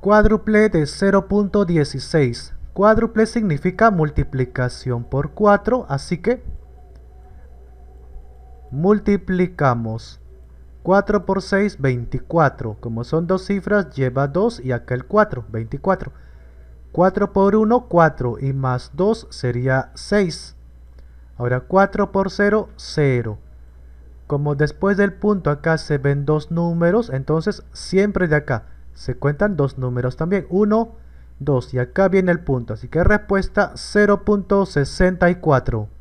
Cuádruple de 0.16. Cuádruple significa multiplicación por 4, así que multiplicamos 4 por 6, 24. Como son dos cifras, lleva 2 y acá el 4, 24. 4 por 1, 4 y más 2 sería 6. Ahora 4 por 0, 0. Como después del punto acá se ven dos números, entonces siempre de acá se cuentan dos números también, 1, 2, y acá viene el punto, así que respuesta 0.64.